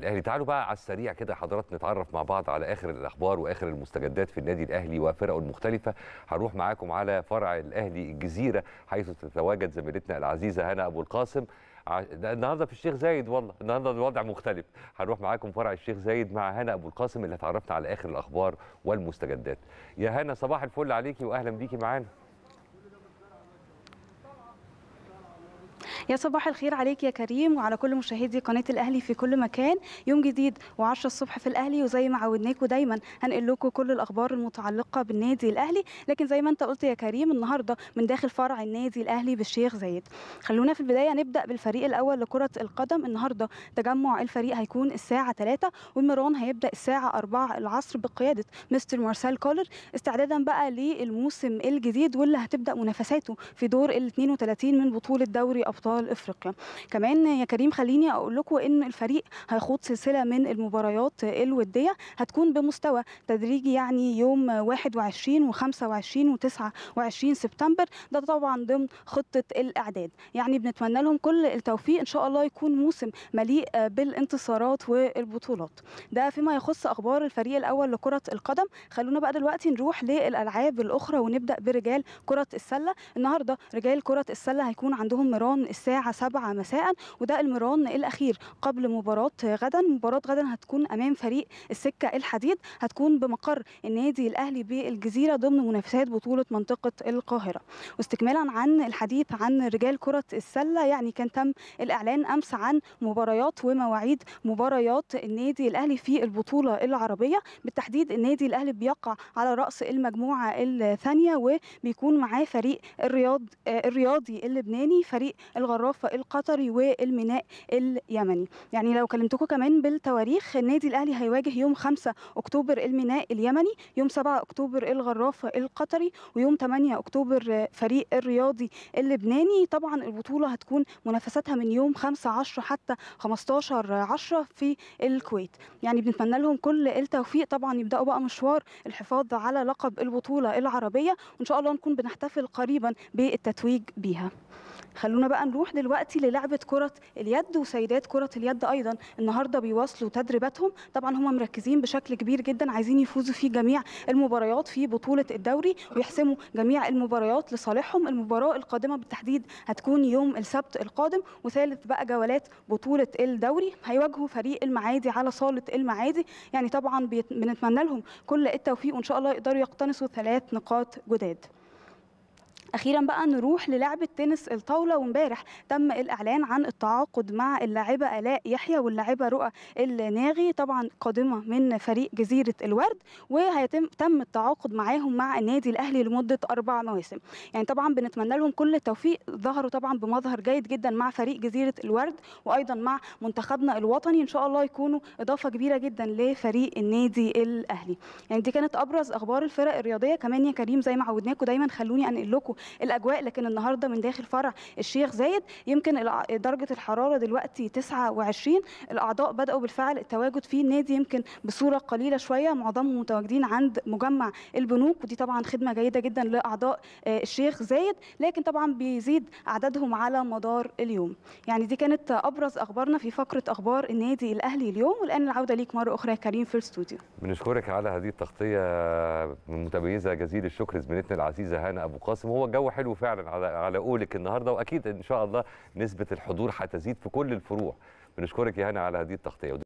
الاهلي تعالوا بقى على السريع كده حضرات نتعرف مع بعض على اخر الاخبار واخر المستجدات في النادي الاهلي وفرقه المختلفه هنروح معاكم على فرع الاهلي الجزيره حيث تتواجد زميلتنا العزيزه هنا ابو القاسم النهارده في الشيخ زايد والله النهارده الوضع مختلف هنروح معاكم فرع الشيخ زايد مع هنا ابو القاسم اللي اتعرفنا على اخر الاخبار والمستجدات يا هنا صباح الفل عليكي واهلا بيكي معانا يا صباح الخير عليك يا كريم وعلى كل مشاهدي قناه الاهلي في كل مكان يوم جديد و10 الصبح في الاهلي وزي ما عودناكم دايما هنقل لكم كل الاخبار المتعلقه بالنادي الاهلي لكن زي ما انت قلت يا كريم النهارده من داخل فرع النادي الاهلي بالشيخ زايد خلونا في البدايه نبدا بالفريق الاول لكره القدم النهارده تجمع الفريق هيكون الساعه 3 والمران هيبدا الساعه 4 العصر بقياده مستر مارسيل كولر استعدادا بقى للموسم الجديد واللي هتبدا منافساته في دور ال 32 من بطوله دوري ابطال ابطال افريقيا كمان يا كريم خليني اقول لكم ان الفريق هيخوض سلسله من المباريات الوديه هتكون بمستوى تدريجي يعني يوم 21 و25 و29 سبتمبر ده طبعا ضمن خطه الاعداد يعني بنتمنى لهم كل التوفيق ان شاء الله يكون موسم مليء بالانتصارات والبطولات ده فيما يخص اخبار الفريق الاول لكره القدم خلونا بقى دلوقتي نروح للالعاب الاخرى ونبدا برجال كره السله النهارده رجال كره السله هيكون عندهم مران الساعة 7 مساء وده المران الأخير قبل مباراة غدا مباراة غدا هتكون أمام فريق السكة الحديد هتكون بمقر النادي الأهلي بالجزيرة ضمن منافسات بطولة منطقة القاهرة واستكمالا عن الحديث عن رجال كرة السلة يعني كان تم الإعلان أمس عن مباريات ومواعيد مباريات النادي الأهلي في البطولة العربية بالتحديد النادي الأهلي بيقع على رأس المجموعة الثانية وبيكون معاه فريق الرياض الرياضي اللبناني فريق الغ... الغرافه القطري والميناء اليمني يعني لو كلمتكم كمان بالتواريخ النادي الاهلي هيواجه يوم 5 اكتوبر الميناء اليمني يوم 7 اكتوبر الغرافه القطري ويوم 8 اكتوبر فريق الرياضي اللبناني طبعا البطوله هتكون منافساتها من يوم 5 10 حتى 15 10 في الكويت يعني بنتمنى لهم كل التوفيق طبعا يبداوا بقى مشوار الحفاظ على لقب البطوله العربيه وان شاء الله نكون بنحتفل قريبا بالتتويج بيها خلونا بقى نروح دلوقتي للعبه كره اليد وسيدات كره اليد ايضا النهارده بيواصلوا تدريباتهم طبعا هم مركزين بشكل كبير جدا عايزين يفوزوا في جميع المباريات في بطوله الدوري ويحسموا جميع المباريات لصالحهم المباراه القادمه بالتحديد هتكون يوم السبت القادم وثالث بقى جولات بطوله الدوري هيواجهوا فريق المعادي على صاله المعادي يعني طبعا بنتمنى لهم كل التوفيق وان شاء الله يقدروا يقتنصوا ثلاث نقاط جداد اخيرا بقى نروح للعبه تنس الطاوله وامبارح تم الاعلان عن التعاقد مع اللاعبه الاء يحيى واللاعبه رؤى الناغي طبعا قادمه من فريق جزيره الورد وهيتم تم التعاقد معاهم مع النادي الاهلي لمده اربع مواسم يعني طبعا بنتمنى لهم كل التوفيق ظهروا طبعا بمظهر جيد جدا مع فريق جزيره الورد وايضا مع منتخبنا الوطني ان شاء الله يكونوا اضافه كبيره جدا لفريق النادي الاهلي يعني دي كانت ابرز اخبار الفرق الرياضيه كمان يا كريم زي ما عودناكم دايما خلوني انقل لكم الاجواء لكن النهارده من داخل فرع الشيخ زايد يمكن درجه الحراره دلوقتي 29 الاعضاء بداوا بالفعل التواجد في النادي يمكن بصوره قليله شويه معظمهم متواجدين عند مجمع البنوك ودي طبعا خدمه جيده جدا لاعضاء آه، الشيخ زايد لكن طبعا بيزيد عددهم على مدار اليوم يعني دي كانت ابرز اخبارنا في فقره اخبار النادي الاهلي اليوم والان العوده ليك مره اخرى يا كريم في الاستوديو بنشكرك على هذه التغطيه متميزه جزيل الشكر زميلتنا العزيزه هانا ابو قاسم هو الجو حلو فعلا على على قولك النهارده واكيد ان شاء الله نسبه الحضور هتزيد في كل الفروع بنشكرك يا هنا على هذه التغطيه